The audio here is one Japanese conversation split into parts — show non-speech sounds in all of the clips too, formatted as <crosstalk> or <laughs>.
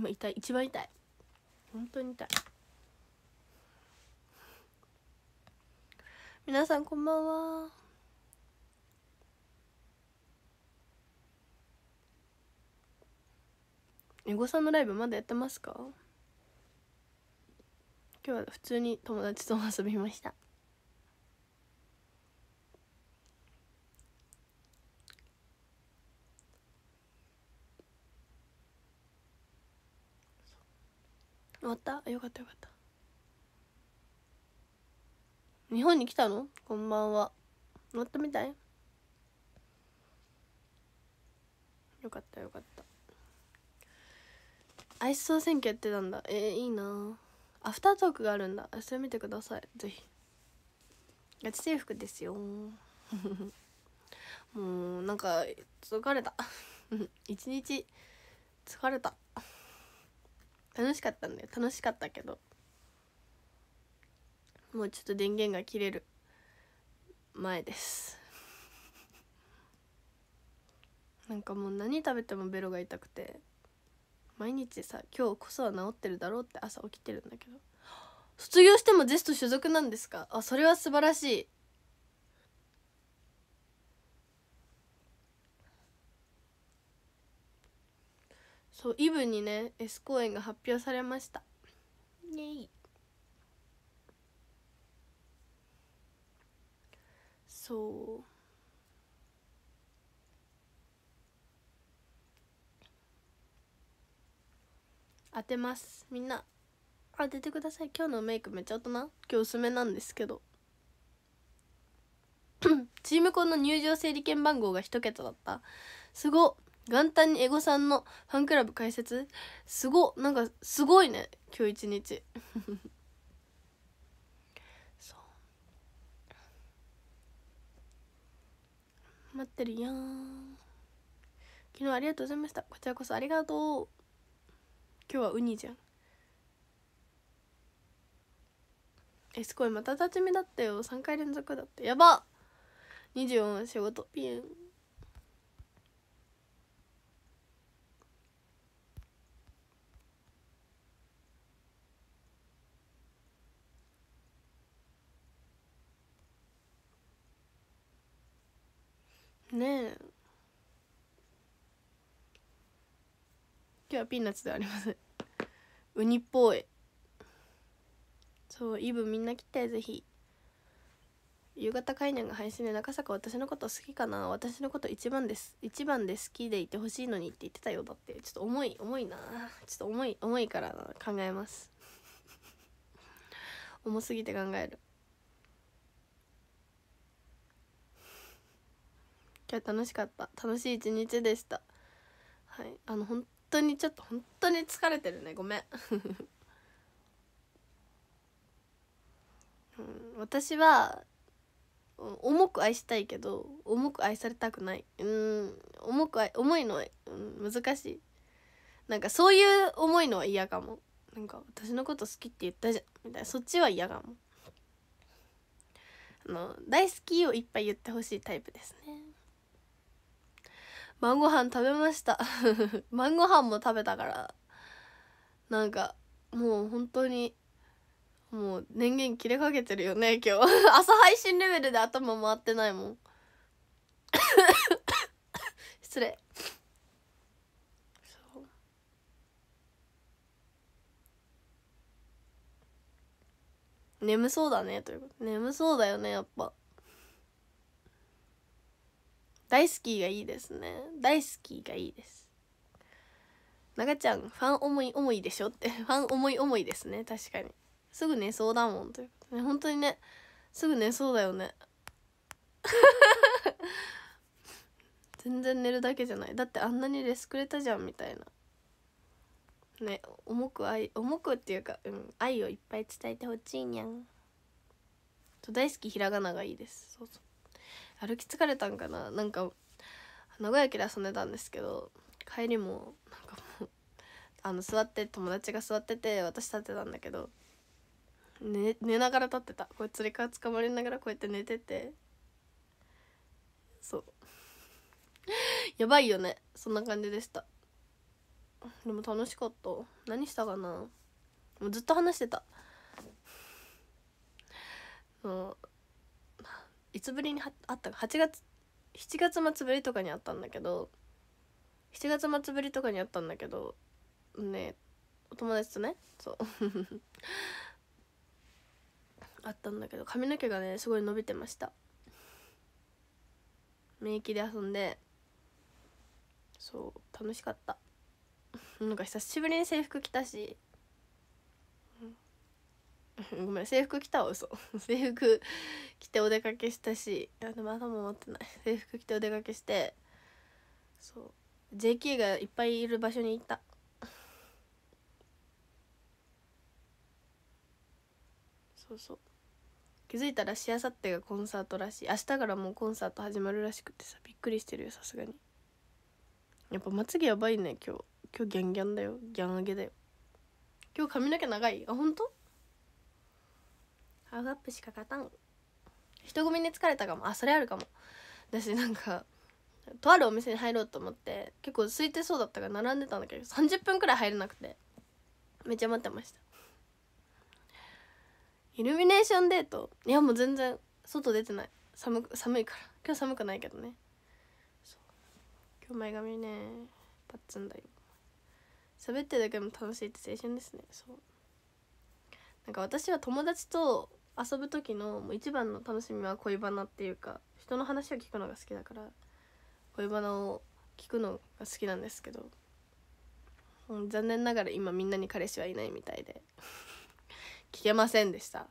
今痛い一番痛い本当に痛い皆さんこんばんはエゴさんのライブまだやってますか今日は普通に友達と遊びました終わったよかったよかった日本に来たのこんばんは終わったみたいよかったよかったアイス総選挙やってたんだえー、いいなアフタートークがあるんだそれ見てくださいぜひガチ制服ですよ <laughs> もうなんか疲れた <laughs> 一日疲れた楽しかったんだよ楽しかったけどもうちょっと電源が切れる前ですなんかもう何食べてもベロが痛くて毎日さ今日こそは治ってるだろうって朝起きてるんだけど卒業してもェスト所属なんですかあそれは素晴らしいそうイブにね S 公演が発表されましたイエイそう当てますみんな当ててください今日のメイクめっちゃ大人今日薄めなんですけど <clears throat> チームコンの入場整理券番号が1桁だったすごっ元旦にエゴさんのファンクラブ開設すごなんかすごいね今日一日 <laughs> そう待ってるやん昨日ありがとうございましたこちらこそありがとう今日はウニじゃんえすごいまた立ち見だったよ3回連続だってやば24仕事ピンねえ今日はピーナッツではありませんウニっぽいそうイブみんな来てぜひ夕方概念が配信で中坂私のこと好きかな私のこと一番です一番で好きでいてほしいのにって言ってたよだってちょっと重い重いなちょっと重い重いから考えます重すぎて考える今日楽しかった楽しい一日でしたはいあの本当にちょっと本当に疲れてるねごめん <laughs> うん、私は重く愛したいけど重く愛されたくないうん重く重いのは、うん、難しいなんかそういう重いのは嫌かもなんか私のこと好きって言ったじゃんみたいなそっちは嫌かもあの大好きをいっぱい言ってほしいタイプですね晩ご飯食べました <laughs> 晩ご飯も食べたからなんかもう本当にもう電源切れかけてるよね今日 <laughs> 朝配信レベルで頭回ってないもん <coughs> 失礼そう眠そうだねということ眠そうだよねやっぱ大好きがいいですね大好きがいいです長ちゃんファン思い思いでしょって <laughs> ファン思い思いですね確かにすぐ寝そうだもんということね本当にねすぐ寝そうだよね <laughs> 全然寝るだけじゃないだってあんなにレスくれたじゃんみたいなね重く愛重くっていうか、うん、愛をいっぱい伝えてほしいにゃんと大好きひらがながいいですそうそう歩き疲れたんかななんか名古屋駅で遊んでたんですけど帰りもなんかもうあの座って友達が座ってて私立ってたんだけど寝寝ながら立ってたこうつり革つかまりながらこうやって寝ててそう <laughs> やばいよねそんな感じでしたでも楽しかった何したかなもうずっと話してたそういつぶりにあった8月7月末ぶりとかにあったんだけど7月末ぶりとかにあったんだけどねお友達とねそう <laughs> あったんだけど髪の毛がねすごい伸びてました免疫で遊んでそう楽しかったなんか久しぶりに制服着たし <laughs> ごめん制服着たわ嘘 <laughs> 制服着てお出かけしたしあの朝も頭ってない制服着てお出かけしてそう JK がいっぱいいる場所に行ったそうそう気づいたらしあさってがコンサートらしい明日からもうコンサート始まるらしくてさびっくりしてるよさすがにやっぱまつげやばいね今日今日ギャンギャンだよギャン上げだよ今日髪の毛長いあ本当？アップしか勝たん人混みに疲れたかもあそれあるかも私なんかとあるお店に入ろうと思って結構空いてそうだったから並んでたんだけど30分くらい入れなくてめっちゃ待ってましたイルミネーションデートいやもう全然外出てない寒寒いから今日寒くないけどね今日前髪ねパッツンだよ喋ってるだけでも楽しいって青春ですねそうなんか私は友達と遊ぶ時のもう一番の楽しみは恋バナっていうか人の話を聞くのが好きだから恋バナを聞くのが好きなんですけど、うん、残念ながら今みんなに彼氏はいないみたいで <laughs> 聞けませんでした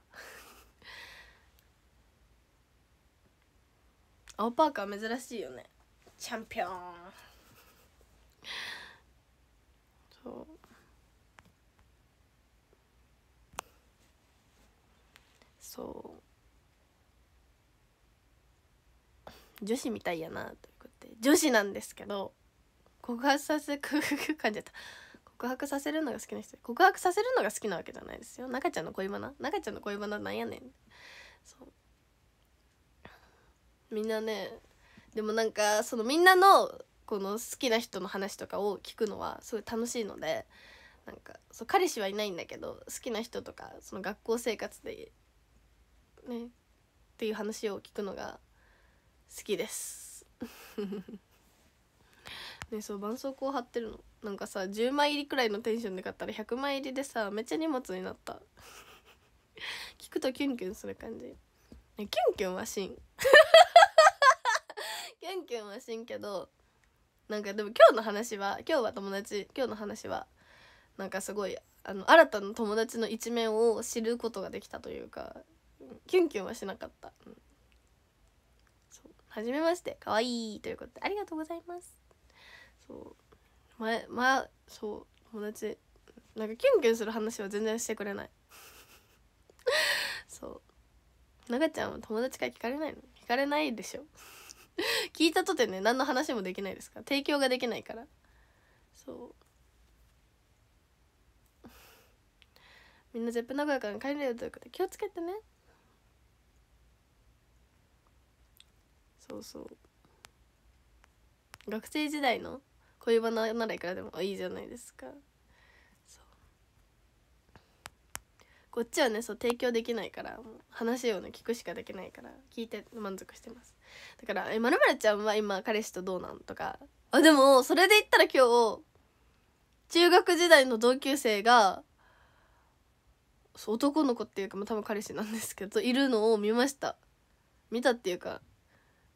青パーカー珍しいよねチャンピオンそうそう女子みたいやなとい女子なんですけど告白させる。感じた告白させるのが好きな人告白させるのが好きなわけじゃないですよ中ちゃんの恋バナ中ちゃんの恋バナなんやねんそうみんなねでもなんかそのみんなのこの好きな人の話とかを聞くのはすごい楽しいのでなんかそう彼氏はいないんだけど好きな人とかその学校生活でねっていう話を聞くのが好きです <laughs> ねそう絆創膏貼ってるのなんかさ10枚入りくらいのテンションで買ったら100枚入りでさめっちゃ荷物になった聞くとキュンキュンする感じ、ね、キュンキュンはしん <laughs> キュンキュンはしんけどなんかでも今日の話は今日は友達今日の話はなんかすごいあの新たな友達の一面を知ることができたというかキュンキュンはしなかった、うん、そう初めましてかわいいということでありがとうございますそう前まあそう友達なんかキュンキュンする話は全然してくれないそうながちゃんは友達から聞かれないの聞かれないでしょ聞いたとてね何の話もできないですか提供ができないからそうみんな絶プ名古屋から帰れるということで気をつけてねそうそう学生時代の恋バナならいくらでもいいじゃないですかこっちはねそう提供できないから話をね聞くしかできないから聞いて満足してますだから「えまるちゃんは今彼氏とどうなん?」とかあでもそれで言ったら今日中学時代の同級生がそう男の子っていうか、まあ、多分彼氏なんですけどいるのを見ました見たっていうか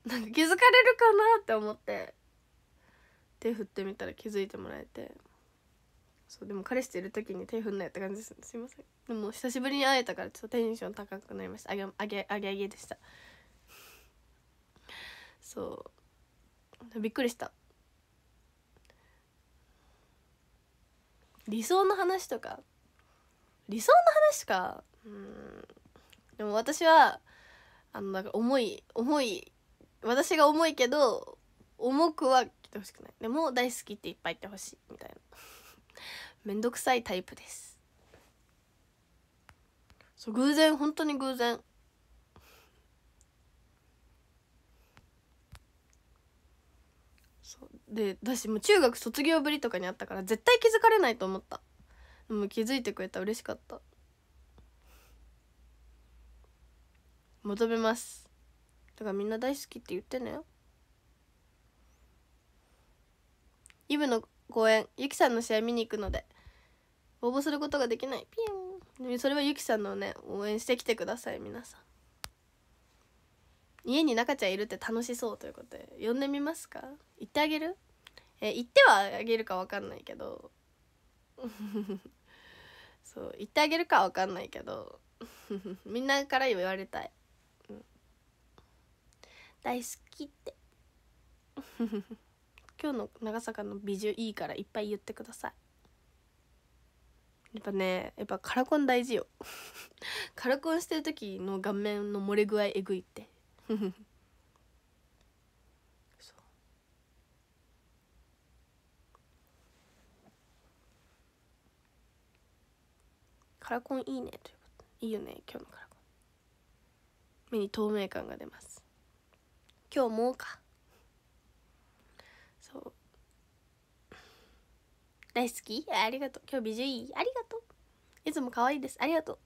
なんか気づかれるかなって思って手振ってみたら気づいてもらえてそうでも彼氏といる時に手振んないって感じですすいませんでも久しぶりに会えたからちょっとテンション高くなりましたあげあげあげあげでしたそうびっくりした理想の話とか理想の話かうんでも私はあのなんか重い重い私が重いけど重くは来てほしくないでも大好きっていっぱい言ってほしいみたいな面倒 <laughs> くさいタイプですそう偶然本当に偶然そうで私も中学卒業ぶりとかにあったから絶対気づかれないと思ったでも気づいてくれた嬉しかった求めますだからみんな大好きって言ってねイブの公演ゆきさんの試合見に行くので応募することができないピンそれはゆきさんのね応援してきてください皆さん家に中ちゃんいるって楽しそうということで呼んでみますか行ってあげるえ行ってはあげるか分かんないけど <laughs> そう行ってあげるか分かんないけど <laughs> みんなから言われたい大好きって <laughs> 今日の長坂の美女いいからいっぱい言ってくださいやっぱねやっぱカラコン大事よ <laughs> カラコンしてる時の顔面の漏れ具合えぐいって <laughs> そうカラコンいいねということいいよね今日のカラコン目に透明感が出ます今日もかそう大好きありがとう今日美女いいありがとういつも可愛いですありがとう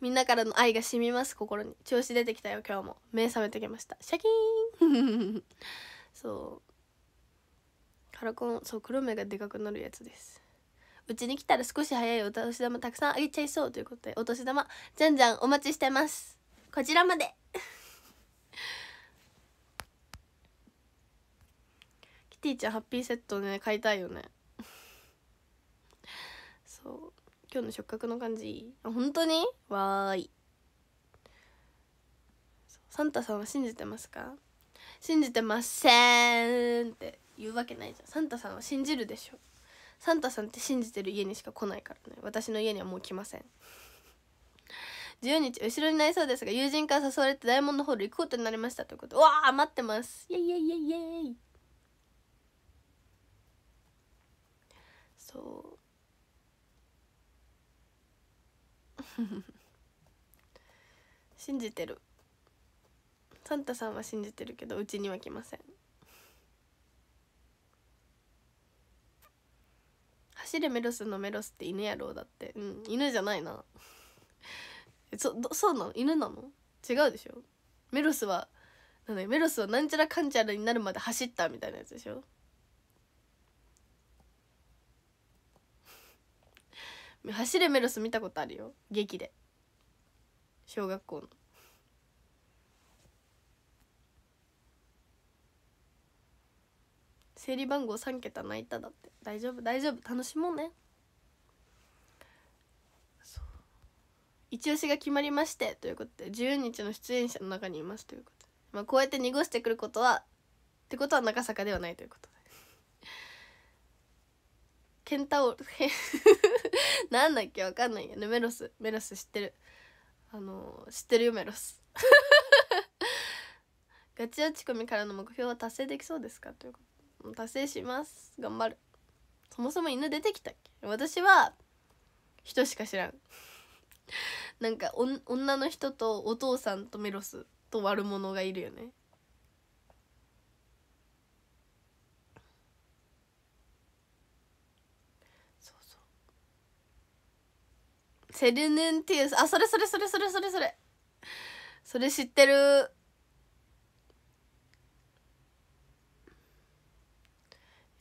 みんなからの愛が染みます心に調子出てきたよ今日も目覚めてきましたシャキーン <laughs> そうカラコンそう黒目がでかくなるやつですうちに来たら少し早いお年玉たくさんあげちゃいそうということでお年玉じゃんじゃんお待ちしてますこちらまでティちゃんハッピーセットね買いたいよね <laughs> そう今日の触覚の感じあ本当にわーいサンタさんは信じてますか信じてませんって言うわけないじゃんサンタさんは信じるでしょサンタさんって信じてる家にしか来ないからね私の家にはもう来ません10日後ろになりそうですが友人から誘われてダイヤモンドホール行こうになりましたということわあ待ってますイエイイエイイエイイエイそう <laughs> 信じてるサンタさんは信じてるけどうちには来ません走れメロスのメロスって犬やろうだってうん犬じゃないなそそうなの犬なの違うでしょメロスはなんだメロスはなんちゃらかんちゃらになるまで走ったみたいなやつでしょ「走れメロス」見たことあるよ劇で小学校の。整理番号3桁泣いただって大丈夫大丈夫楽しもうねそう一押しが決まりましてということで10日の出演者の中にいますということで、まあ、こうやって濁してくることはってことは中坂ではないということケンタオル <laughs> なんだっけわかんないよねメロスメロス知ってるあのー、知ってるよメロス <laughs> ガチ落ち込みからの目標は達成できそうですかということ達成します頑張るそもそも犬出てきたっけ私は人しか知らん <laughs> なんか女の人とお父さんとメロスと悪者がいるよねセルヌンティウスあそれそれそれそれそれそれそれ知ってる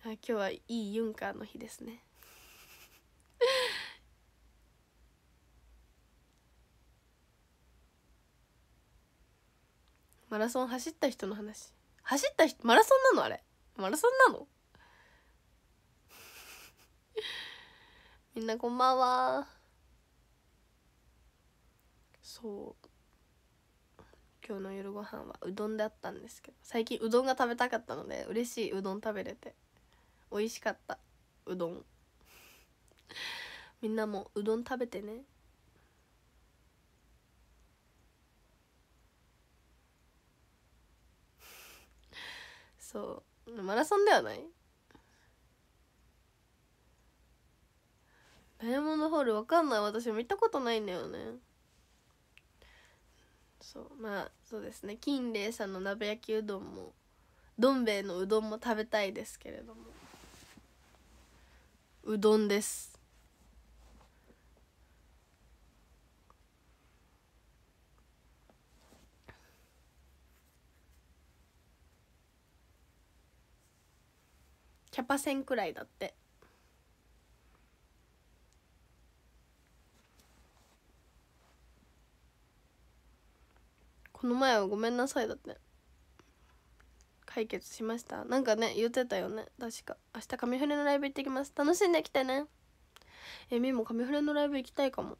あ今日はいいユンカーの日ですねマラソン走った人の話走った人マラソンなのあれマラソンなのみんなこんばんはそう今日の夜ご飯はうどんだったんですけど最近うどんが食べたかったので嬉しいうどん食べれて美味しかったうどん <laughs> みんなもうどん食べてね <laughs> そうマラソンではないダイヤモンドホールわかんない私も行ったことないんだよねそうまあそうですね金麗さんの鍋焼きうどんもどん兵衛のうどんも食べたいですけれどもうどんですキャパ線くらいだってこの前は「ごめんなさい」だって解決しましたなんかね言ってたよね確か明日カ振りのライブ行ってきます楽しんできてねえみもカ振りのライブ行きたいかも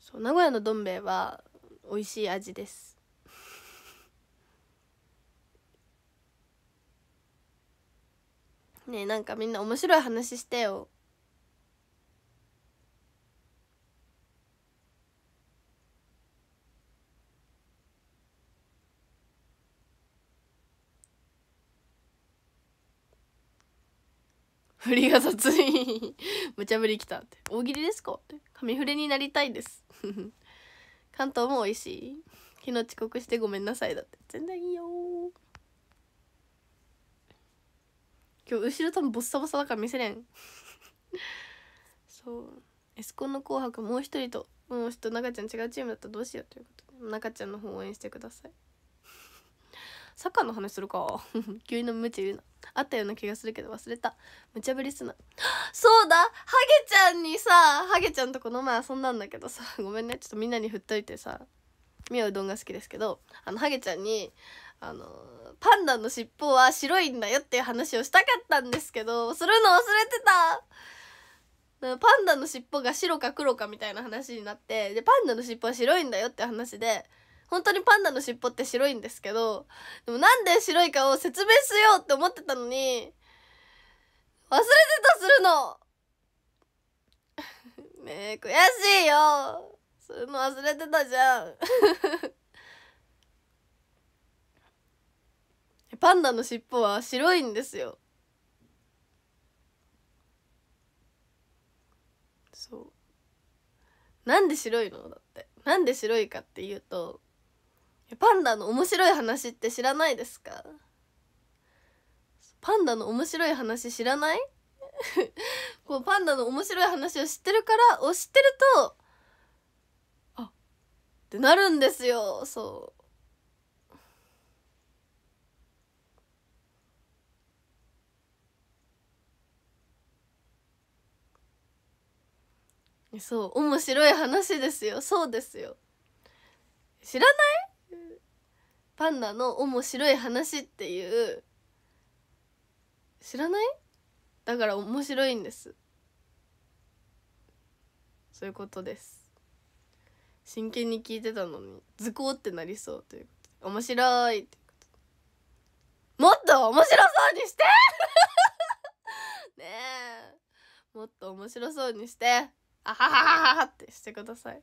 そう名古屋のどん兵衛は美味しい味ですねえなんかみんな面白い話してよ振りが雑い <laughs> 無茶ぶりきたって大喜利ですかって紙触れになりたいです <laughs> 関東も美味しい昨日遅刻してごめんなさいだって全然いいよ今日後ろ多分ボッサボサだから見せれんそうエスコンの「紅白」もう一人ともうちょっと中ちゃん違うチームだったらどうしようということで中ちゃんの方応援してくださいサッカーの話するか <laughs> 急にの無茶言うなあったような気がするけど忘れた無茶ぶりすな <gasps> そうだハゲちゃんにさハゲちゃんとこの前遊んだんだけどさごめんねちょっとみんなに振っといてさみやうどんが好きですけどあのハゲちゃんにあのパンダの尻尾は白いんだよっていう話をしたかったんですけどするの忘れてたパンダの尻尾が白か黒かみたいな話になってでパンダの尻尾は白いんだよって話で本当にパンダの尻尾って白いんですけどでもなんで白いかを説明しようって思ってたのに忘れてたするの <laughs> ねえ悔しいよするの忘れてたじゃん <laughs> パンダの尻尾は白いんですよそうなんで白いのだってなんで白いかっていうとパンダの面白い話って知らないですかパンダの面白い話知らない <laughs> こうパンダの面白い話を知ってるからを知ってるとあってなるんですよそうそう面白い話ですよそうですよ知らないパンダの面白い話っていう知らないだから面白いんですそういうことです真剣に聞いてたのに図工ってなりそうという面白いってもっと面白そうにして <laughs> ねえもっと面白そうにしてあははははってしてください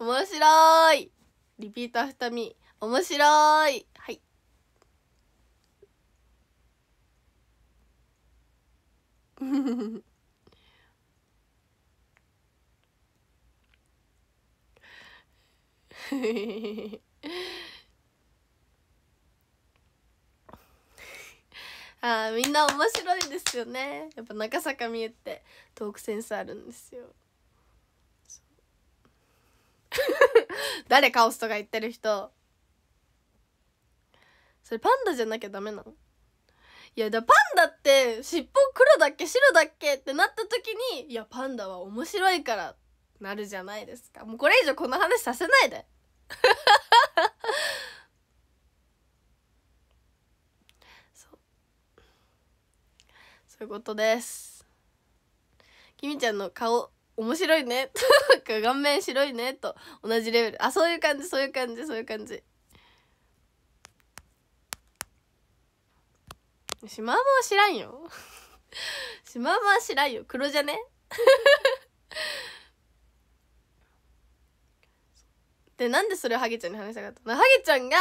面白いリピートアフタミ面白いはいフフフフ。<laughs> <laughs> あーみんな面白いですよねやっぱ中坂美恵ってトークセンスあるんですよ <laughs> 誰カオスとか言ってる人それパンダじゃなきゃダメなのいやだパンダって尻尾黒だっけ白だっけってなった時にいやパンダは面白いからなるじゃないですかもうこれ以上この話させないでそうそういうことですきみちゃんの顔面白いね顔面白いねと同じレベルあそういう感じそういう感じそういう感じしまウマは知らんよしまウマは知らんよ黒じゃねでなんでそれをハゲちゃんに話したかったハゲちゃんが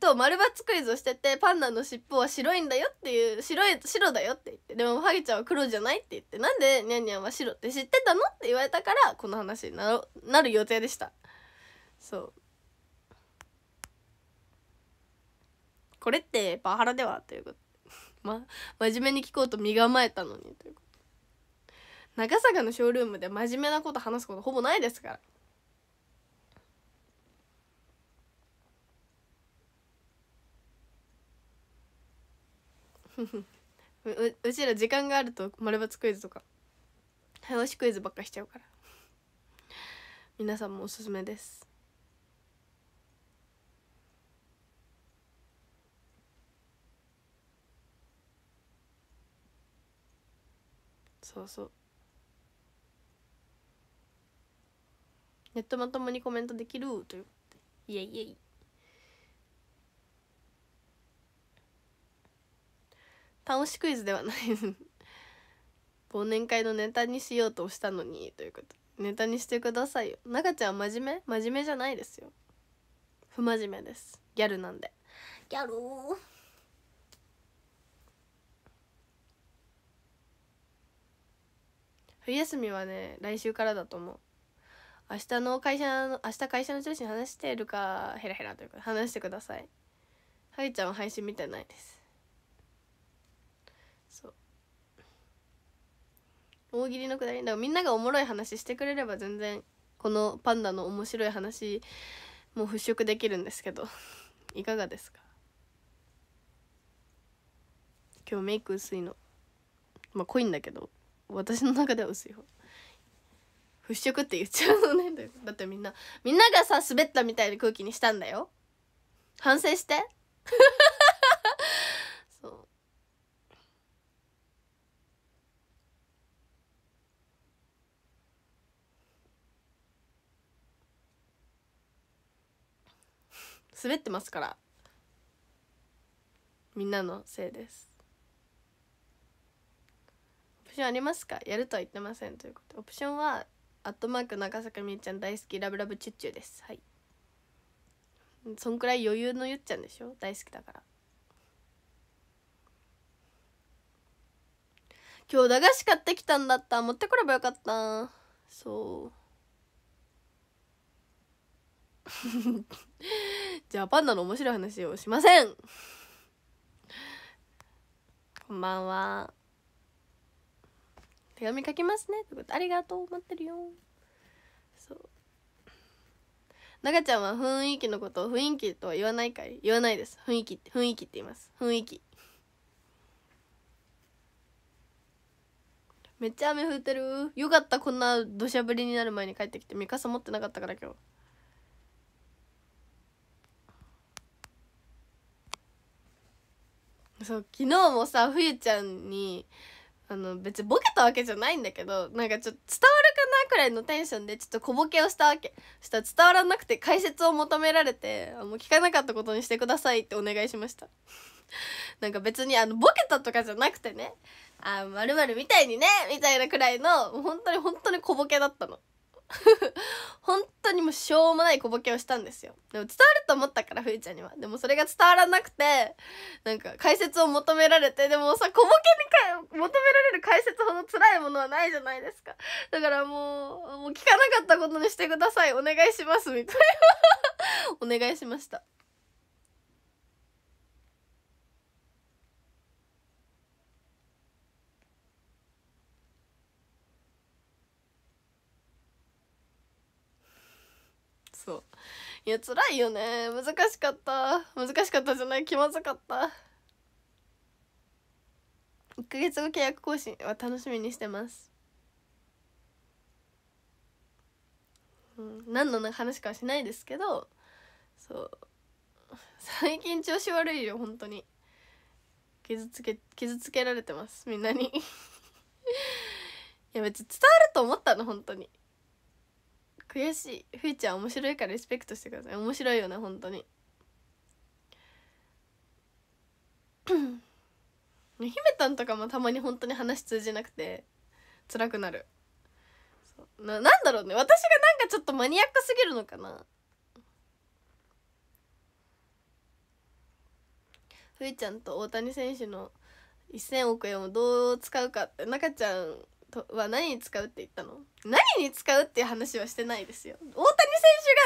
と丸×クイズをしててパンダの尻尾は白いんだよっていう白い白だよって言ってでもハゲちゃんは黒じゃないって言ってなんでニャンニャンは白って知ってたのって言われたからこの話にななる予定でしたそうこれってパワハラではということ <laughs> ま真面目に聞こうと身構えたのにということ長坂のショールームで真面目なこと話すことほぼないですから <laughs> ううちら時間があると丸抜クイズとか早押しクイズばっかしちゃうから皆さんもおすすめですそうそうネットまともにコメントできるといういえいえイ楽しクイズではない <laughs> 忘年会のネタにしようとしたのにということネタにしてくださいよ中ちゃん真面目真面目じゃないですよ不真面目ですギャルなんでギャル冬休みはね来週からだと思う明日の会社の明日会社の上司に話してるかヘラヘラというか話してくださいはゆちゃんは配信見てないですそう大喜利のくだりだからみんながおもろい話してくれれば全然このパンダの面白い話もう払拭できるんですけど <laughs> いかがですか今日メイク薄いのまあ濃いんだけど私の中では薄い方払拭って言っちゃうのねだってみんなみんながさ滑ったみたいな空気にしたんだよ反省して <laughs> 滑ってますからみんなのせいですオプションありますかやるとは言ってませんということでオプションはアットマーク中坂みゆちゃん大好きラブラブチュッチュですはいそんくらい余裕のゆっちゃんでしょ大好きだから今日駄菓子買ってきたんだった持ってくればよかったそう <laughs> じゃあパンダの面白い話をしませんこんばんは手紙書きますねってことありがとう待ってるよそう中ちゃんは雰囲気のことを雰囲気とは言わないかい言わないです雰囲気雰囲気って言います雰囲気めっちゃ雨降ってるよかったこんな土砂降りになる前に帰ってきて三笠持ってなかったから今日そう昨日もさ冬ちゃんにあの別にボケたわけじゃないんだけどなんかちょっと伝わるかなくらいのテンションでちょっと小ボケをしたわけそしたら伝わらなくて解説を求められてもう聞かなかったことにしてくださいってお願いしました <laughs> なんか別にあのボケたとかじゃなくてねあまるみたいにねみたいなくらいの本当に本当に小ボケだったの本当にもうしょうもない小ボケをしたんですよでも伝わると思ったからふゆちゃんにはでもそれが伝わらなくてなんか解説を求められてでもさ小ボケにか求められる解説ほど辛いものはないじゃないですかだからもうもう聞かなかったことにしてくださいお願いしますみたいな <laughs> お願いしましたそういや辛いよね難しかった難しかったじゃない気まずかった1ヶ月後契約更新は楽しみにしてますうん、何の話かはしないですけどそう最近調子悪いよ本当に傷つけ傷つけられてますみんなに <laughs> いや別に伝わると思ったの本当に悔しいふいちゃん面白いからリスペクトしてください面白いよね本当に <clears throat> 姫めたんとかもたまに本当に話通じなくて辛くなるななんだろうね私がなんかちょっとマニアックすぎるのかなふいちゃんと大谷選手の1,000億円をどう使うかって中ちゃんとは何に使うって言ったの何に使うっていう話はしてないですよ大谷選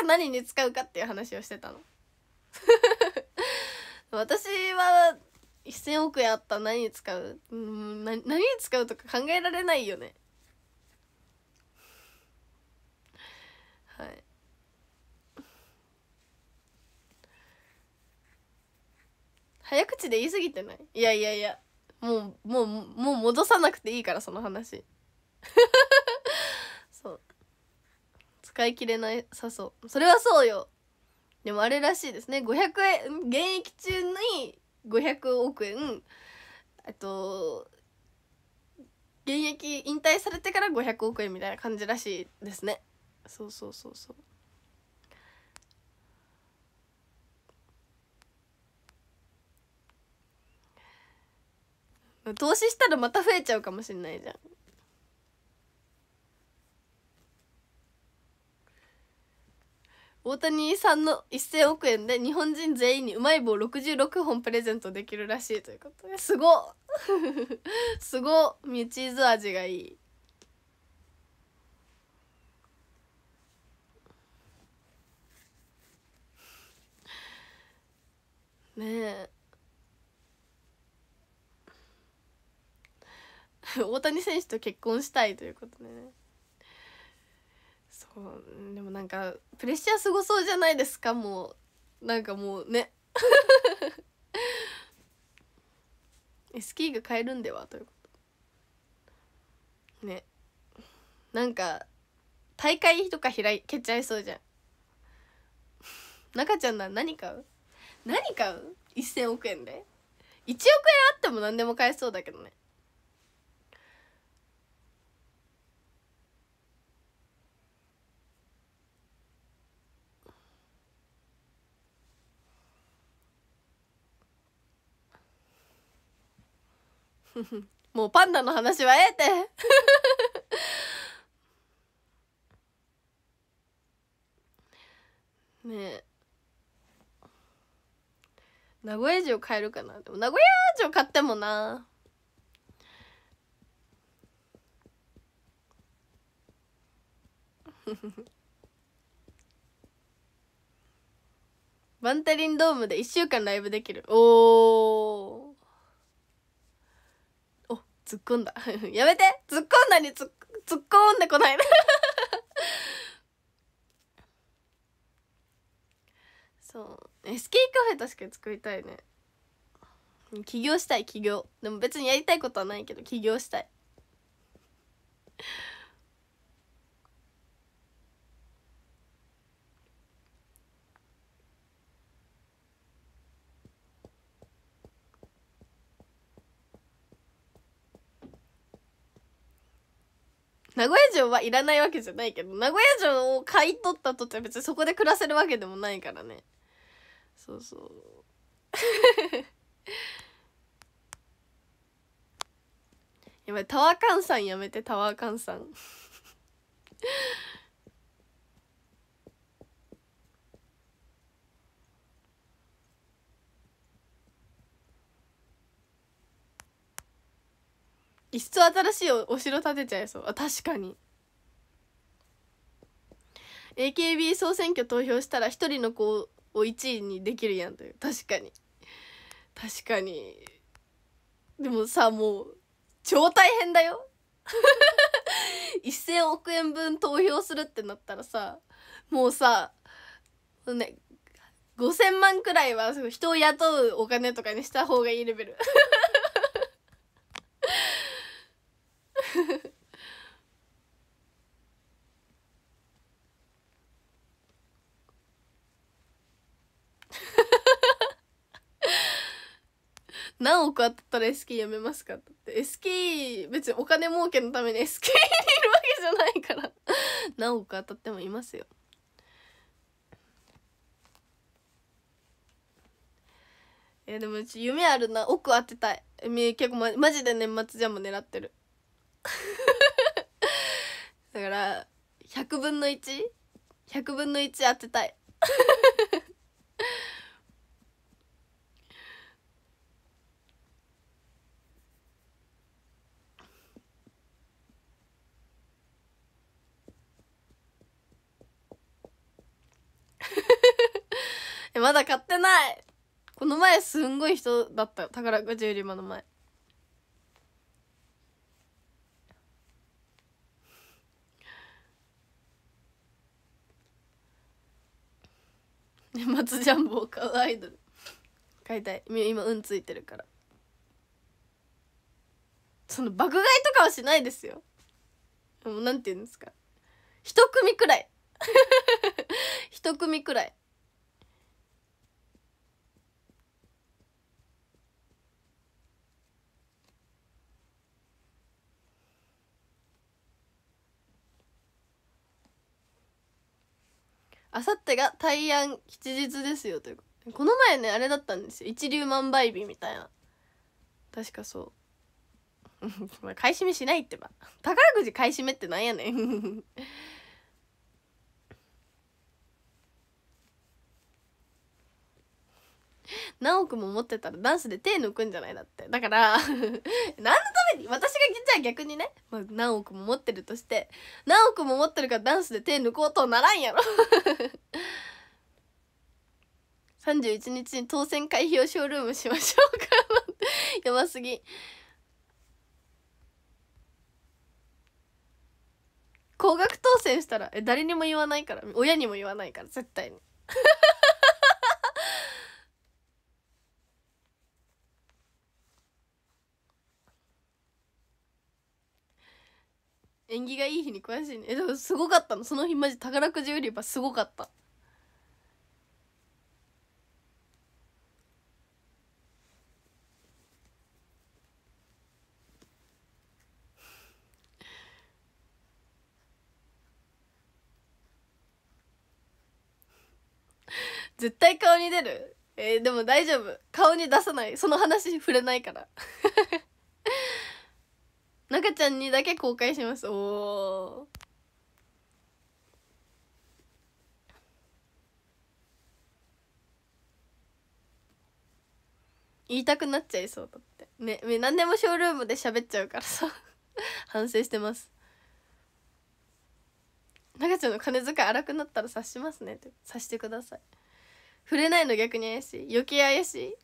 手が何に使うかっていう話をしてたの <laughs> 私は1,000億円あったら何に使ううん何に使うとか考えられないよねはい早口で言い過ぎてないいやいやいやもうもうもう戻さなくていいからその話使い切れなさそうそれはそうよでもあれらしいですね500円現役中に500億円えっと現役引退されてから500億円みたいな感じらしいですねそうそうそうそう投資したらまた増えちゃうかもしんないじゃん大谷さんの1000億円で日本人全員にうまい棒66本プレゼントできるらしいということですごっ <laughs> すごっミュチーズ味がいいねえ <laughs> 大谷選手と結婚したいということねこうでもなんかプレッシャーすごそうじゃないですかもうなんかもうね <laughs> スキーが買えるんではということねなんか大会とか開けちゃいそうじゃん中ちゃんなら何買う何買う ?1000 億円で1億円あっても何でも買えそうだけどねもうパンダの話はええって <laughs> ねえ名古屋城買えるかなでも名古屋城買ってもなフフフバンテリンドームで1週間ライブできるおお突っ込んだ <laughs> やめて突っ込んだに突っ込んでこない <laughs> そうエスキーカフェ確かに作りたいね起業したい起業でも別にやりたいことはないけど起業したい名古屋城はいらないわけじゃないけど、名古屋城を買い取ったとって別にそこで暮らせるわけでもないからね。そうそう。<laughs> やばい、タワーカンさんやめて、タワーカンさん。一層新しいお城建てちゃいそうあ確かに AKB 総選挙投票したら一人の子を1位にできるやんという確かに確かにでもさもう超大変だよ1,000億円分投票するってなったらさもうさね5,000万くらいは人を雇うお金とかにした方がいいレベル <laughs> 何億当たったら SK やめますかって SK 別にお金儲けのために SK にいるわけじゃないから何億当たってもいますよいやでもうち夢あるな億当てたい結構まマジで年末ジャム狙ってる <laughs> だから100分の1100分の1当てたい <laughs> まだ買ってないこの前すんごい人だった宝くじ売り場の前ジャンボを買うアイドル買いたい今運ついてるからその爆買いとかはしないですよもうなんて言うんですか一組くらい <laughs> 一組くらいあさってが大安吉日ですよというこの前ねあれだったんですよ一粒万倍日みたいな確かそう <laughs> 買い占めしないってば宝くじ買い占めってなんやねん <laughs> 直くも持ってたらダンスで手抜くんじゃないだってだから <laughs> 何のために私がじゃあ逆にね、まあ、も持ってるとして何億も持ってるからダンスで手抜こうとならんやろ31 <laughs> 日に当選開票ショールームしましょうかやばすぎ高額当選したらえ誰にも言わないから親にも言わないから絶対に縁起がいい日に詳しいねでもすごかったのその日マジ宝くじ売り場すごかった絶対顔に出るえでも大丈夫顔に出さないその話触れないから中ちゃんにだけ公開しますおー言いたくなっちゃいそうだってねっ何でもショールームで喋っちゃうからさ <laughs> 反省してます中ちゃんの金遣い荒くなったら察しますねって察してください触れないの逆に怪しい余計怪しい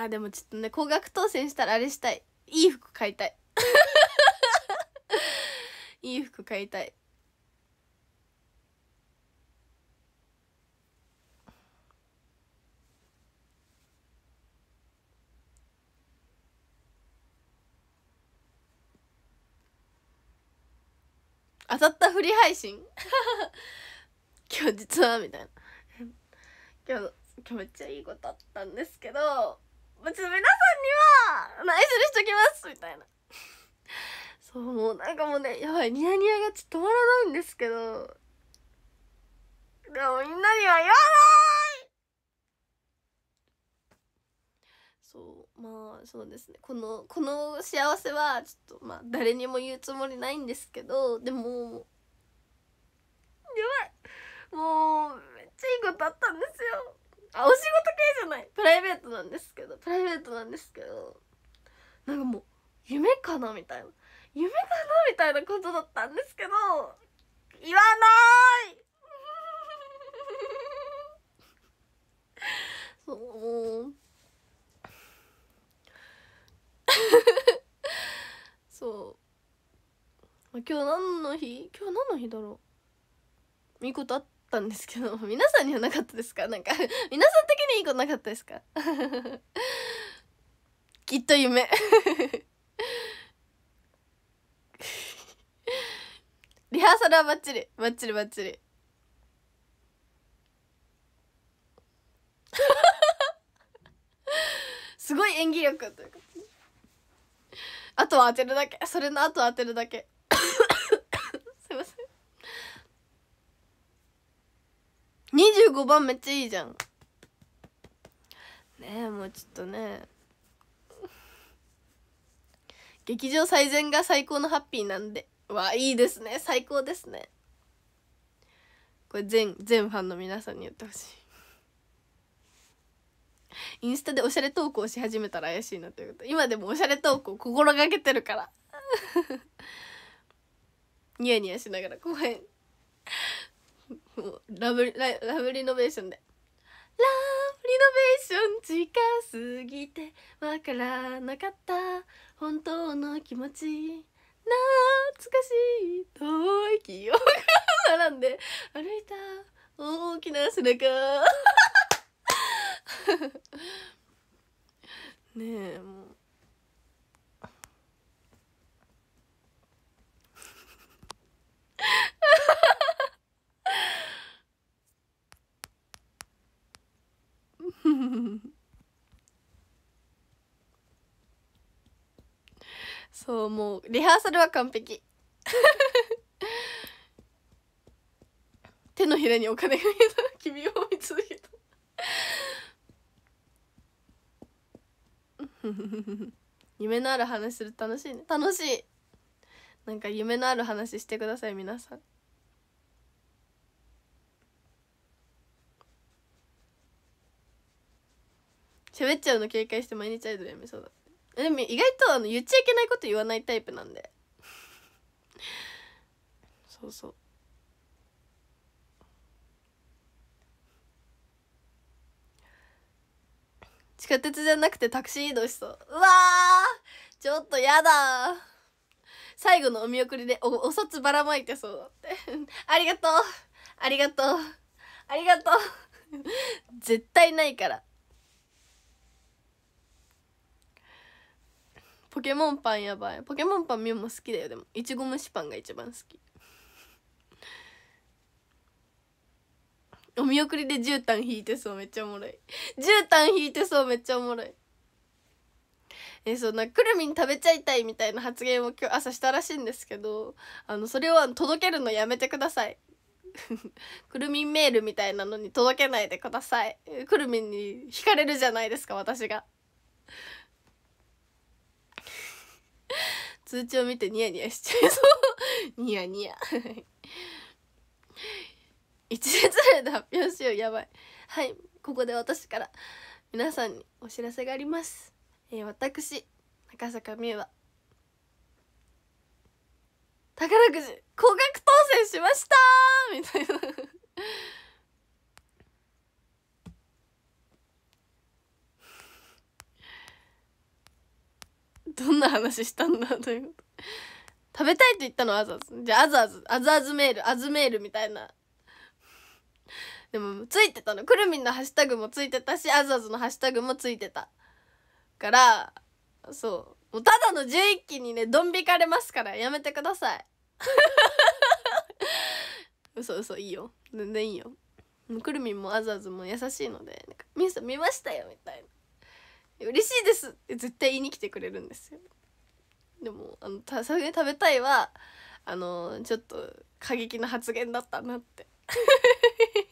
あでもちょっとね高額当選したらあれしたいいい服買いたい <laughs> いい服買いたい当たったフリ配信 <laughs> 今日実はみたいな今日今日めっちゃいいことあったんですけど皆さんには内緒にしときますみたいなそうもうなんかもうねやばいニヤニヤがちょっと止まらないんですけどでもみんなには言わないそうまあそうですねこのこの幸せはちょっとまあ誰にも言うつもりないんですけどでもやばいもうめっちゃいいことあったんですよあお仕事系じゃないプライベートなんですけどプライベートなんですけどなんかもう夢かなみたいな夢かなみたいなことだったんですけど言わない <laughs> そう <laughs> そう今日何の日今日何の日だろうみこと会っったんですけど <laughs> 皆さんにはなかったですかなんか <laughs> 皆さん的にいいことなかったですか <laughs> きっと夢リハーサルはバッチリバッチリバッチリすごい演技力というかあとは当てるだけそれのあと当てるだけ25番めっちゃいいじゃんねえもうちょっとね劇場最善が最高のハッピーなんでわいいですね最高ですねこれ全全ファンの皆さんに言ってほしいインスタでおしゃれ投稿し始めたら怪しいなということ今でもおしゃれ投稿心がけてるから <laughs> ニヤニヤしながら公演ラブララブリノベーションでラブリノベーション近すぎてわからなかった本当の気持ち懐かしい遠い記憶が並んで歩いた大きな背中 <laughs> ねえもう <laughs> そうもうリハーサルは完璧手のひらにお金が見えた君を見続けた <laughs> 夢のある話する楽しいね楽しいなんか夢のある話してください皆さん喋っちゃうの警戒して毎日アイドルやめそうだでも意外とあの言っちゃいけないこと言わないタイプなんで <laughs> そうそう地下鉄じゃなくてタクシー移動しそううわちょっとやだ最後のお見送りでおお札ばらまいてそうだって <laughs> ありがとうありがとうありがとう <laughs> 絶対ないからポケモンパンやばいポケモンパンみも好きだよでもいちご蒸しパンが一番好きお見送りで絨毯引いてそうめっちゃおもろい絨毯引いてそうめっちゃおもろいえそんなくるみに食べちゃいたいみたいな発言を今日朝したらしいんですけどあのそれを届けるのやめてください <laughs> くるみんメールみたいなのに届けないでくださいくるみんに惹かれるじゃないですか私が。通知を見てニヤニヤしちゃいそうニヤニヤ <laughs> 一列目で発表しようやばいはいここで私から皆さんにお知らせがあります、えー、私中坂美は宝くじ高額当選しましたみたいなどんな話したんだということ食べたいと言ったのあずあずじゃああずあずあずあずメールあずメールみたいなでもついてたのくるみんのハッシュタグもついてたしあずあずのハッシュタグもついてたからそうもうただの11期にねドン引かれますからやめてください嘘嘘 <laughs> いいよ全然いいよくるみんもあずあずも優しいので「ミンさん見ましたよ」みたいな嬉しいですって絶対言いに来てくれるんですよでもあのたさす食べたいはあのちょっと過激な発言だったなって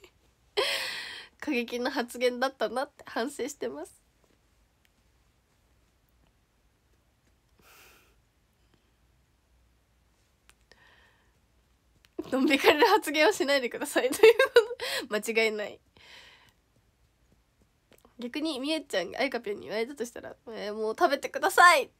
<laughs> 過激な発言だったなって反省してます <laughs> のんびかれる発言をしないでくださいという間違いない逆にみえちゃんがあゆかぴょんに言われたとしたら、えー、もう食べてください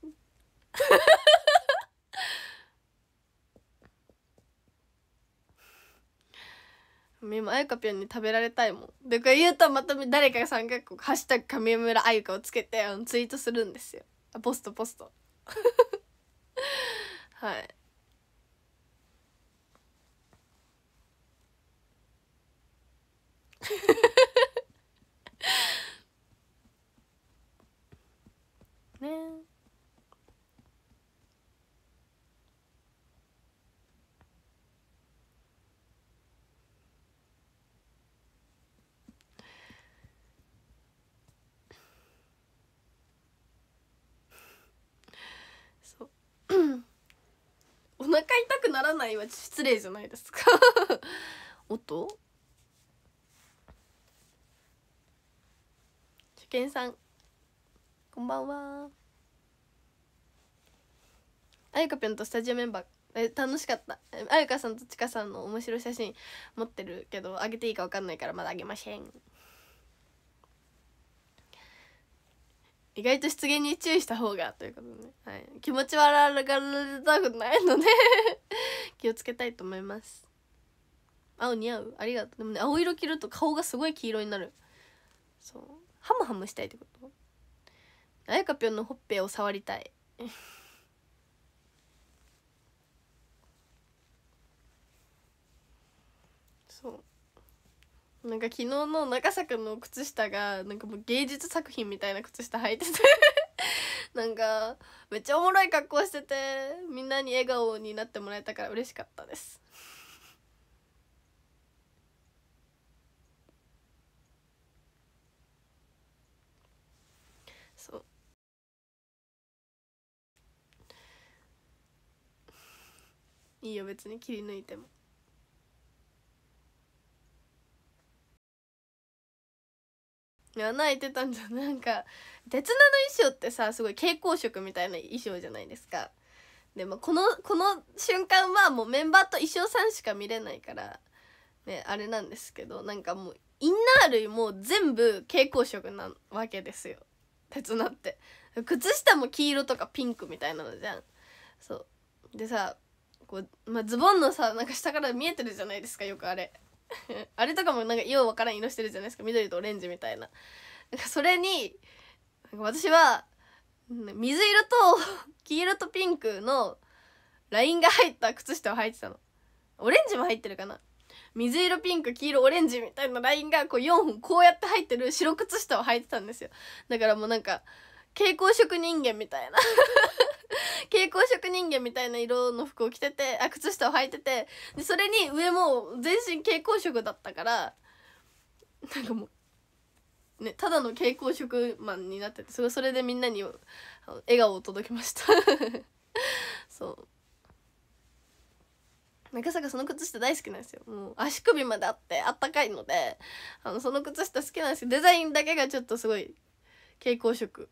今 <laughs> あゆかぴょんに食べられたいもんでこれ言うとまた誰かさんが「ハッシュタグ上村あゆか」をつけてあのツイートするんですよあポストポスト <laughs> はい <laughs> ないは失礼じゃないですかおっと初見さんこんばんはあゆかぴょんとスタジオメンバーえ楽しかったあゆかさんとちかさんの面白い写真持ってるけどあげていいか分かんないからまだあげません意外と失言に注意した方がということで、ね、はい、気持ち悪がられたくないので <laughs> 気をつけたいと思います青似合うありがとうでもね青色着ると顔がすごい黄色になるそうハムハムしたいってことあやかぴょんのほっぺを触りたいなんか昨日の長坂の靴下がなんかもう芸術作品みたいな靴下履いててなんかめっちゃおもろい格好しててみんなに笑顔になってもらえたから嬉しかったですそういいよ別に切り抜いても泣いてたんじゃなんか鉄菜の衣装ってさすごい蛍光色みたいな衣装じゃないですかでもこのこの瞬間はもうメンバーと衣装さんしか見れないから、ね、あれなんですけどなんかもうインナー類も全部蛍光色なわけですよ鉄菜って靴下も黄色とかピンクみたいなのじゃんそうでさこう、まあ、ズボンのさなんか下から見えてるじゃないですかよくあれ <laughs> あれとかもなんかようわからん色してるじゃないですか緑とオレンジみたいななんかそれに私は水色と黄色とピンクのラインが入った靴下を履いてたのオレンジも入ってるかな水色ピンク黄色オレンジみたいなラインがこう4本こうやって入ってる白靴下を履いてたんですよだからもうなんか蛍光色人間みたいな <laughs> 蛍光色人間みたいな色の服を着ててあ靴下を履いててでそれに上も全身蛍光色だったからなんかもう、ね、ただの蛍光色マンになっててそれそれでみんなに笑顔を届けました <laughs> そう中坂その靴下大好きなんですよもう足首まであってあったかいのであのその靴下好きなんですよデザインだけがちょっとすごい蛍光色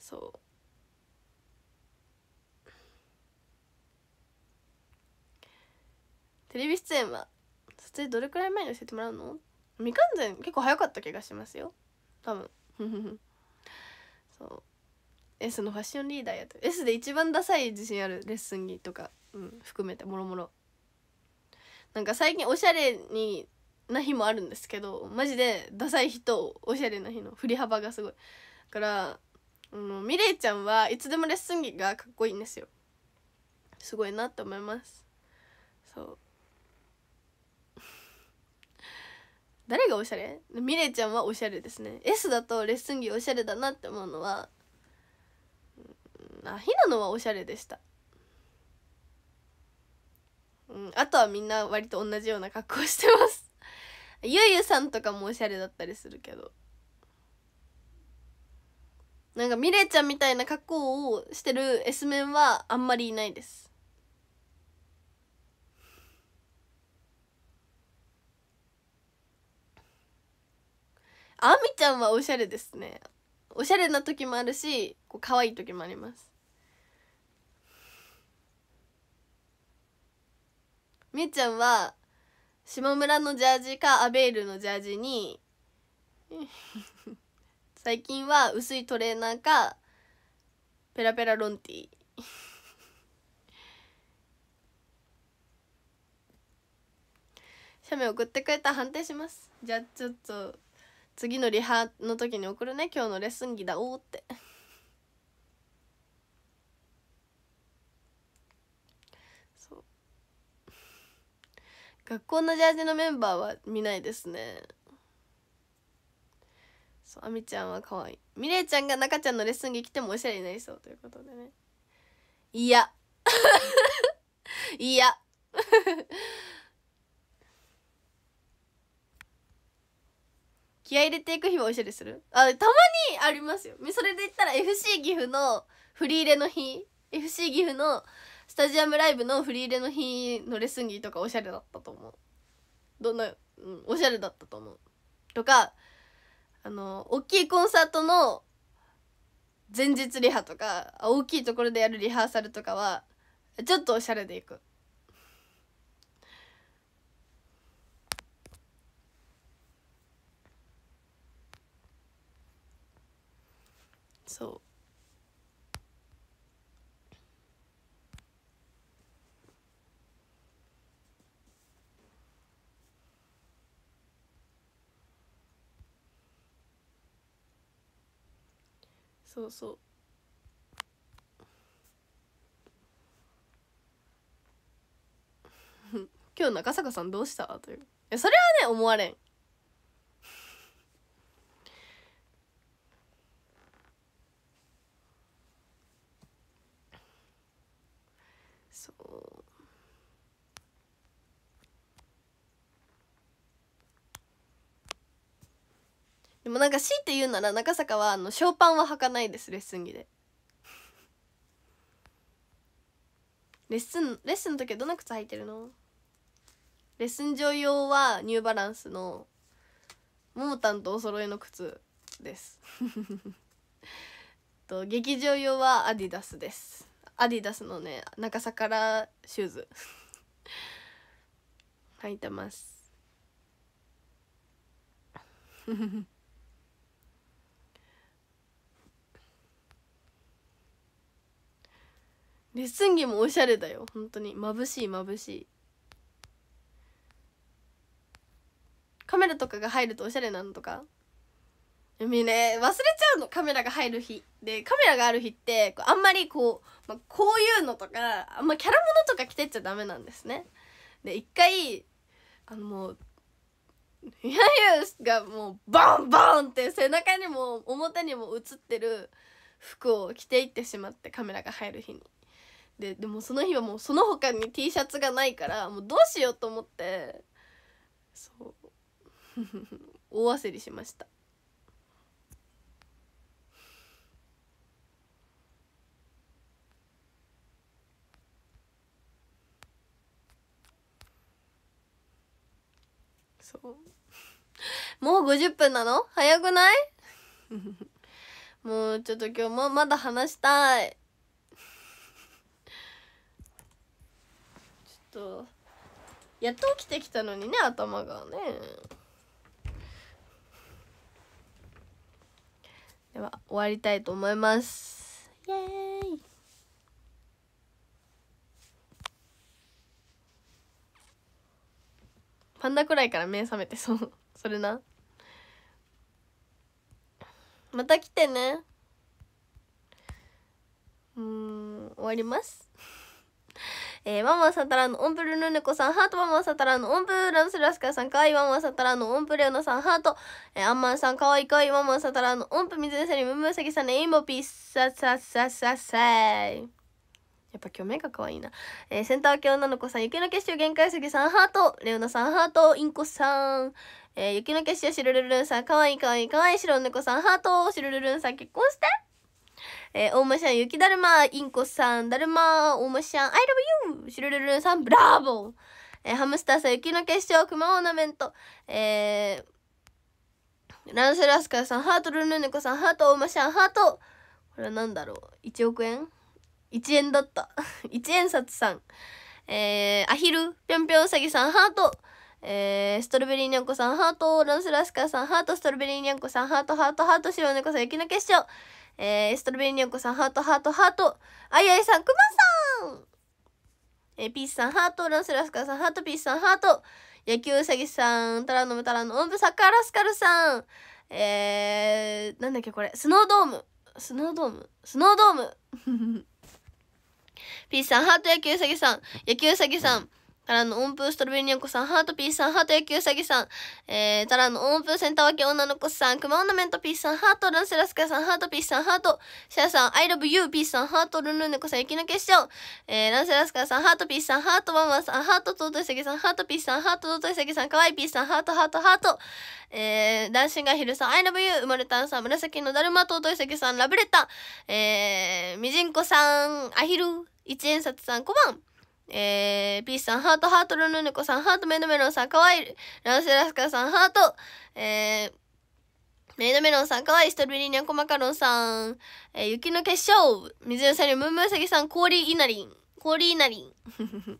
そうテレビ出演は撮影どれくらい前に教えてもらうの未完全結構早かった気がしますよ多分 <laughs> そう S のファッションリーダーやって S で一番ダサい自信あるレッスン着とか、うん、含めてもろもろなんか最近おしゃれにな日もあるんですけどマジでダサい日とおしゃれな日の振り幅がすごいだからあのミレイちゃんはいつでもレッスン着がかっこいいんですよすごいなって思いますそう <laughs> 誰がおしゃれミレイちゃんはおしゃれですね S だとレッスン着おしゃれだなって思うのはあひなのはおしゃれでしたうんあとはみんな割と同じような格好してますゆうゆさんとかもおしゃれだったりするけどなんかミレイちゃんみたいな格好をしてる S メンはあんまりいないですあみちゃんはおしゃれですねおしゃれな時もあるしこう可愛い時もありますみゆちゃんは下村のジャージかアベールのジャージに最近は薄いトレーナーかペラペラロンティ写メ送ってくれた判定しますじゃあちょっと次のリハの時に送るね今日のレッスン着だおーってそう学校のジャージのメンバーは見ないですねそうあみちゃんは可愛いみれいちゃんが中ちゃんのレッスン着来てもおしゃれになりそうということでねいや <laughs> いや <laughs> 気合入れていく日はおしゃれするあたまにありますよそれで言ったら FC 岐阜の振り入れの日 FC 岐阜のスタジアムライブの振り入れの日のレッスン着とかおしゃれだったと思うどんな、うん、おしゃれだったと思うとかあの大きいコンサートの前日リハとか大きいところでやるリハーサルとかはちょっとおしゃれでいくそうそう <laughs> 今日中坂さんどうしたというそれはね思われんでもなんか強いて言うなら中坂はあのショーパンは履かないですレッスン着でレッスンレッスンの時はどんな靴履いてるのレッスン上用はニューバランスのモもタんとお揃いの靴です <laughs> と劇場用はアディダスですアディダスのね中坂シューズ <laughs> 履いてます <laughs> レッスン着もおしゃれだよ本当に眩しい眩しいカメラとかが入るとおしゃれなのとかみね忘れちゃうのカメラが入る日でカメラがある日ってあんまりこう、まあ、こういうのとかあんまキャラものとか着てっちゃダメなんですねで一回あのもうヤユがもうバンバンって背中にも表にも映ってる服を着ていってしまってカメラが入る日にででもその日はもうその他に T シャツがないからもうどうしようと思ってそう <laughs> 大焦りしましたそうもう50分なの早くない <laughs> もうちょっと今日もまだ話したいとやっと起きてきたのにね頭がねでは終わりたいと思いますイエーイパンダくらいから目覚めてそうそれなまた来てねうん終わりますえー、ワンワンサタラのオンプルルネコさん、ハートワンワンサタラのオンプランスラスカさん、かわいいワンワンサタラのオンプレオナさん、ハート、えー、アンマンさん、かわいいかわいいワンワンサタラのオンプ水谷ムムウサギさん、ね、エイボピー、さっサっサっサっさーやっぱ今日目が可愛いな。えー、センター系女の子さん、雪の結晶限界杉さん、ハート、レオナさん、ハート、インコさん、えー、雪の結晶しルルルンさん、かわいい、かわいい、かわいい、白猫さん、ハート、シルルルンさん、結婚してえー、大間さん、雪だるま、インコさん、だるま、大間さん、I love you! シュルルルンさん、ブラボーえー、ハムスターさん、雪の結晶、熊オーナメント、えー、ランセラスカさん、ハートルルネコさん、ハート大間さん、ハートこれは何だろう ?1 億円 ?1 円だった。1 <laughs> 円札さん、えー、アヒル、ぴょんぴょんうさぎさん、ハートえー、ストロベリーニャンコさん、ハート、ランスラスカーさん、ハート、ストロベリーニャンコさん、ハート、ハート、ハート、白猫さん、雪の結晶、えー、ストロベリーニョコさん、ハート、ハート、ハート。あやいさん、くまさんえー、ピースさん、ハート、ランスラスカさん、ハート、ピースさん、ハート。野球うさぎさん、タラノムタラノ、オ音ブサッカーラスカルさん。えー、なんだっけこれ、スノードーム。スノードームスノードーム <laughs> ピースさん、ハート野球うさぎさん、野球うさぎさん。からの音符ストロベニアンコさん、ハートピースさん、ハート野球うさぎさん、えー、たらの音符センター分け女の子さん、クマオナメントピースさん、ハートランセラスカさん、ハートピースさん、ハートシャさん、アイラブユーピースさん、ハートルンルンネコさん、雪の結晶、えー、ランセラスカさん、ハートピースさん、ハートママさん、ハートトートイサギさん、ハートピースさん、ハートトートイサギさん、かわいいピースさん、ハートハートハート、えー、ダンシンガヒルさん、アイラブユー、生まれたんさん、紫のだるまトートイサギさん、ラブレタ、えー、ミジンコさん、アヒル、一円札さん、コバン。えー、ピースさん、ハート、ハート、ルヌヌコさん、ハート、メイドメロンさん、かわいい。ラウセラスカさん、ハート。えー、メイドメロンさん、かわいい。ストルリーニャンコマカロンさん、えー、雪の結晶。水よさにムンムンサギさん、氷いなりん。氷いなりん。<laughs>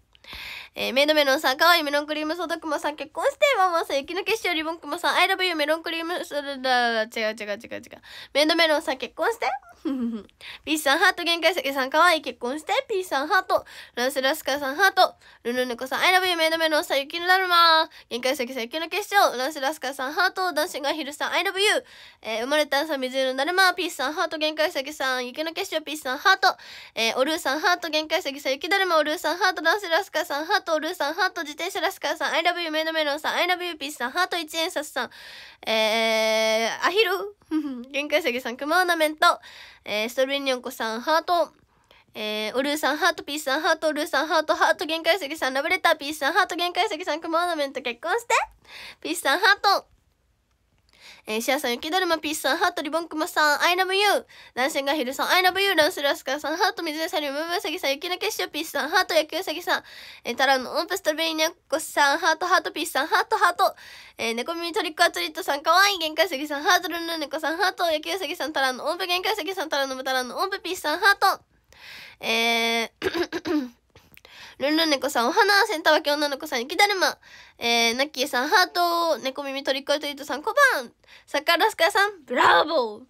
えー、メイドメロンさん、かわいいメロンクリームソーダクマさん、結婚してママさん、雪の結晶リボンクマさん、I love you メロンクリームソーダ、違う違う違う違う。メイドメロンさん、結婚して <laughs> ピーさんハート、限界酒さんかわいい、結婚して、ピーさんハート、ランスラスカさんハート、ルルネコさん、アイラブユメイドメロンさん、雪のだるま、限界酒さん、雪の結晶、ランスラスカさんハート、ダンシングヒルさん、アイラブユー、えー、生まれたんさん、水色のだるま、ピーさんハート、限界酒さん、雪の結晶、ピーさんハート、えー、おルーさんハート、限界酒さん、雪だるま、おルーさんハート、ダンスラスカさんハート、おルーさんハート、自転車ラスカさん、アイラブユメイドメロンさん、アイラブユーピーさん、ハート、一円札さん、えー、アヒル限界詐欺さん、マオナメント。えー、ストルニョンコさん、ハート。えー、おるーさん、ハート、ピースさん、ハート、おるーさん、ハート、ハート、限界石さん、ラブレター、ピースさん、ハート、限界石さん、マオナメント、結婚してピースさん、ハートえー、シアさん、雪だるま、ピースさん、ハート、リボンクマさん、アイラブユー。o u 男性がヒルさん、アイラブユー。ランスラスカさん、ハート、水江さん、ムムブウサギさん、雪の結晶、ピースさん、ハート、野球ウサギさん、えー、タラのオープストベリーニャッコさん、ハート、ハート、ピースさん、ハート、ハート、えー、猫耳トリックアツリートさん、かわいい限界ウサギさん、ハート、ルンルンネコさん、ハート、野球ウサギさん、タラのオープ限界ウサギさん、タラのブタラのオープピースさん、ハート、えールンルン猫さん、お花、センター分け女の子さん、雪だるま、えー、ナッキーさん、ハート、猫耳トリコイトイートさん、小判、サッカーラスカーさん、ブラボー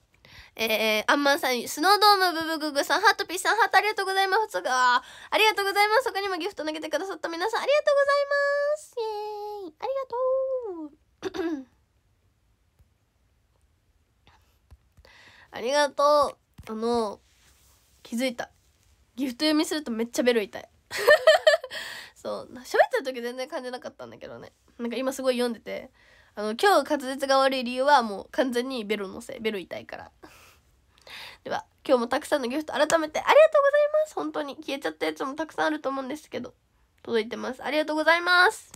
えー、アンマンさん、スノードーム、ブブググさん、ハートピーさん、ハートありがとうございます。あありがとうございます。こにもギフト投げてくださった皆さん、ありがとうございます。イェーイ。ありがとう。<coughs> ありがとう。あの、気づいた。ギフト読みするとめっちゃベロ痛い。<laughs> そう喋ってる時全然感じなかったんだけどねなんか今すごい読んでてあの今日滑舌が悪い理由はもう完全にベロのせいベロ痛いから <laughs> では今日もたくさんのギフト改めてありがとうございます本当に消えちゃったやつもたくさんあると思うんですけど届いてますありがとうございます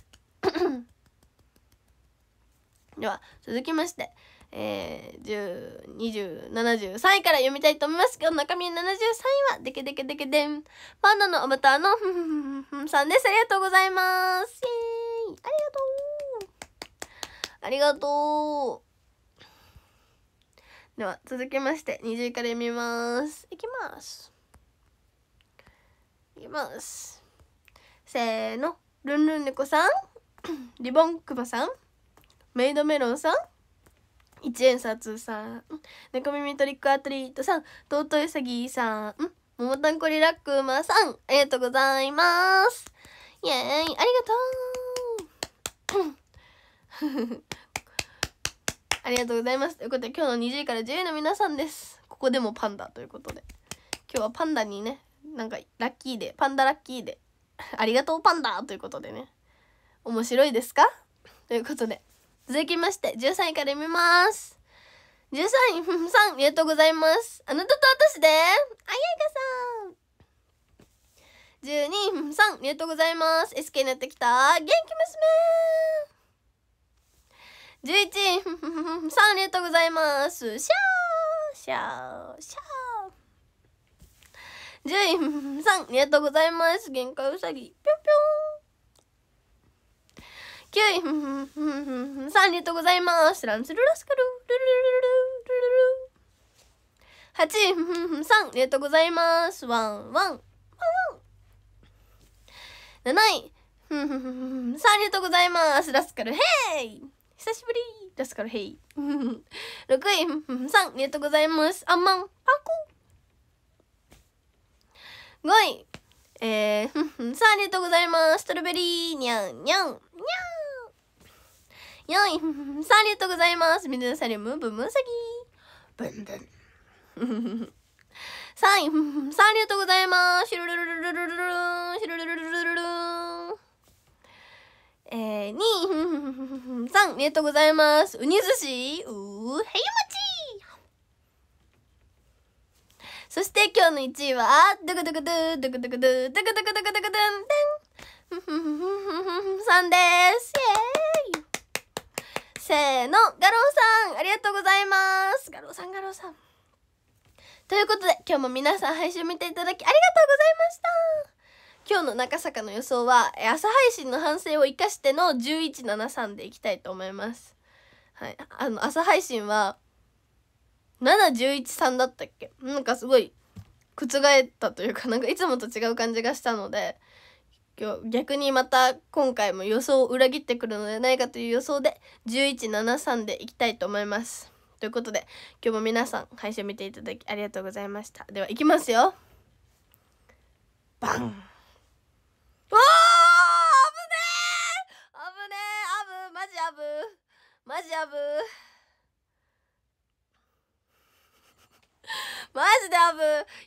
<coughs> では続きましてえー、102070位から読みたいと思います今日の中身73位はでけでけでけでんパンダのアバターのふんふんさんですありがとうございますイエーイありがとうありがとうでは続きまして20位から読みますいきますいきますせーのルンルン猫さんリボンクマさんメイドメロンさん一円札さん猫耳トリックアトリートさん尊いさぎさん桃たんこリラックマさんありがとうございますイエーイありがとう <coughs> ありがとうございますということで今日の20位から10位の皆さんですここでもパンダということで今日はパンダにねなんかラッキーでパンダラッキーでありがとうパンダということでね面白いですかということで続きまして13位から読みます13位ふふさんありがとうございますあなたと私であやいかさん12位ふふさんありがとうございます SK になってきた元気娘11位ふふふふさんありがとうございますシャーシャーシャー10位ふふさんありがとうございます限界うさぎキュイふんふんふんふんふんさんありがとうございますランスルラスカルルルルルルルルル8ふんふんさんありがとうございますワンワンワンワン7位ふんふんさんありがとうございますラスカルヘイ久しぶりラスカルヘイ6位ふんふんさんありがとうございますアンマンパンコ5位えー、さんありがとうございますストロベリーにゃんにゃんにゃんよいサリュットございます水のさりュムブムサギブンブンサインサリュございますシュルルルルルルルルシュルルルルルルえー、2、3、ありがとうございます。うに寿司、うー、へいまちそして今日の1位は、ドクドクドゥ、ドクドクドゥ、ドクドクドククドゥン、ン、3です。イェーイせーの画廊さんありがとうございます画廊さん画廊さんということで今日も皆さん配信見ていただきありがとうございました今日の中坂の予想は朝配信の反省を生かしての1173でいきたいと思いますはいあの朝配信は7113だったっけなんかすごい覆ったというかなんかいつもと違う感じがしたので今日逆にまた今回も予想を裏切ってくるのではないかという予想で1173でいきたいと思いますということで今日も皆さん配信見ていただきありがとうございましたではいきますよバン、ん、ー危ねえ危ねえ危マジ危マジ危 <laughs> マジで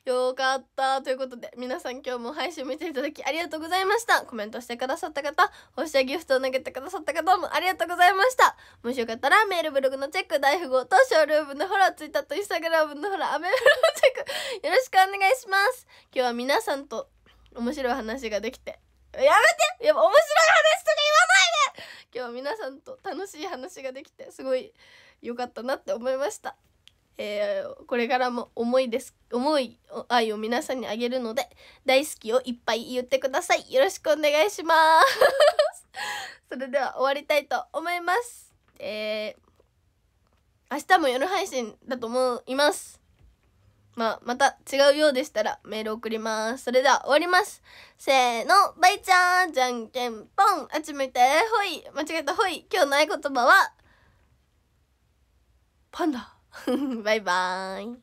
危よかったということで皆さん今日も配信見ていただきありがとうございましたコメントしてくださった方星やギフトを投げてくださった方もありがとうございましたもしよかったらメールブログのチェック大富豪とショールームのほらツイッターとインスタグラムのほらアメブロのチェックよろしくお願いします今日は皆さんと面白い話ができてやめてや面白い話とか言わないで今日は皆さんと楽しい話ができてすごい良かったなって思いましたえー、これからも思いです思い愛を皆さんにあげるので大好きをいっぱい言ってくださいよろしくお願いします <laughs> それでは終わりたいと思いますえー、明日も夜配信だと思いますまあ、また違うようでしたらメール送ります。それでは終わります。せーの、バイちゃんじゃんけんぽんあっち向いてほい間違えたほい今日の合言葉は、パンダ。<laughs> バイバーイ。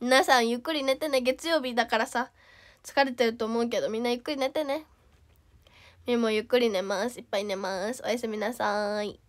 皆さんゆっくり寝てね。月曜日だからさ、疲れてると思うけど、みんなゆっくり寝てね。みもゆっくり寝ます。いっぱい寝ます。おやすみなさい。